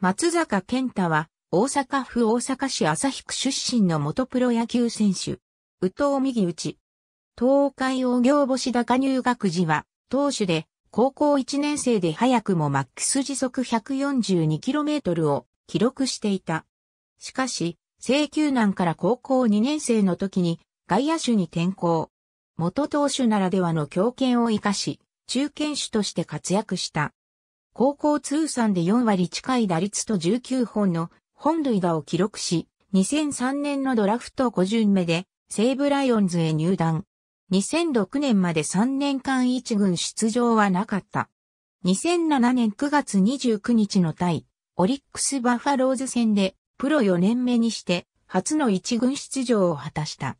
松坂健太は、大阪府大阪市旭区出身の元プロ野球選手。宇藤右打ち。東海大行星高入学時は、投手で、高校1年生で早くもマックス時速 142km を記録していた。しかし、請求難から高校2年生の時に外野手に転向。元投手ならではの強肩を生かし、中堅手として活躍した。高校通算で4割近い打率と19本の本塁打を記録し、2003年のドラフト5巡目で西武ライオンズへ入団。2006年まで3年間一軍出場はなかった。2007年9月29日の対、オリックスバファローズ戦でプロ4年目にして初の一軍出場を果たした。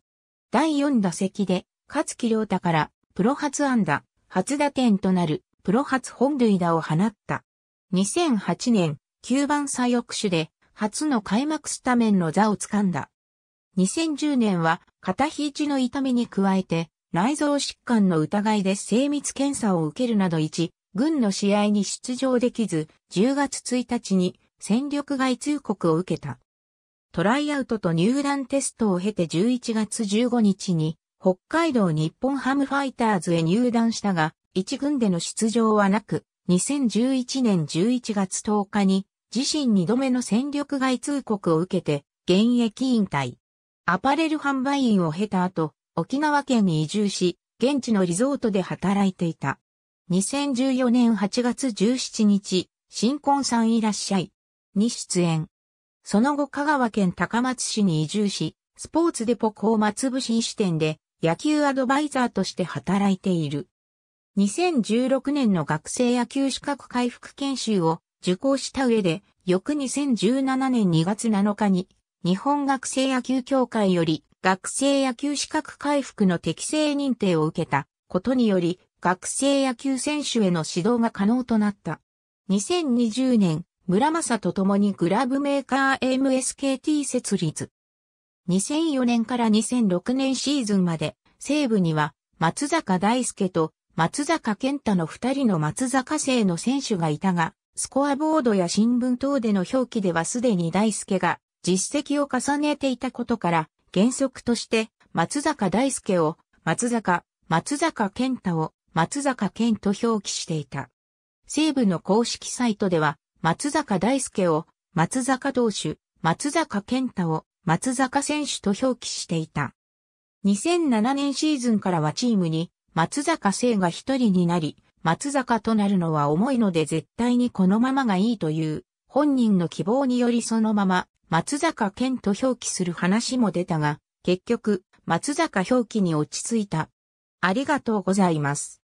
第4打席で勝木良太からプロ初安打、初打点となるプロ初本塁打を放った。2008年、9番左翼手で、初の開幕スタメンの座を掴んだ。2010年は、肩肘の痛みに加えて、内臓疾患の疑いで精密検査を受けるなど1、軍の試合に出場できず、10月1日に戦力外通告を受けた。トライアウトと入団テストを経て11月15日に、北海道日本ハムファイターズへ入団したが、一軍での出場はなく、2011年11月10日に自身2度目の戦力外通告を受けて現役引退。アパレル販売員を経た後、沖縄県に移住し、現地のリゾートで働いていた。2014年8月17日、新婚さんいらっしゃい。に出演。その後香川県高松市に移住し、スポーツデポ高松節支店で野球アドバイザーとして働いている。2016年の学生野球資格回復研修を受講した上で、翌2017年2月7日に、日本学生野球協会より学生野球資格回復の適正認定を受けたことにより、学生野球選手への指導が可能となった。2020年、村正と共にグラブメーカー MSKT 設立。2004年から2006年シーズンまで、西部には松坂大輔と松坂健太の二人の松坂生の選手がいたが、スコアボードや新聞等での表記ではすでに大輔が実績を重ねていたことから、原則として松坂大輔を松坂、松坂健太を松坂健と表記していた。西部の公式サイトでは、松坂大輔を松坂投手、松坂健太を松坂選手と表記していた。2007年シーズンからはチームに松坂聖が一人になり、松坂となるのは重いので絶対にこのままがいいという、本人の希望によりそのまま、松坂健と表記する話も出たが、結局、松坂表記に落ち着いた。ありがとうございます。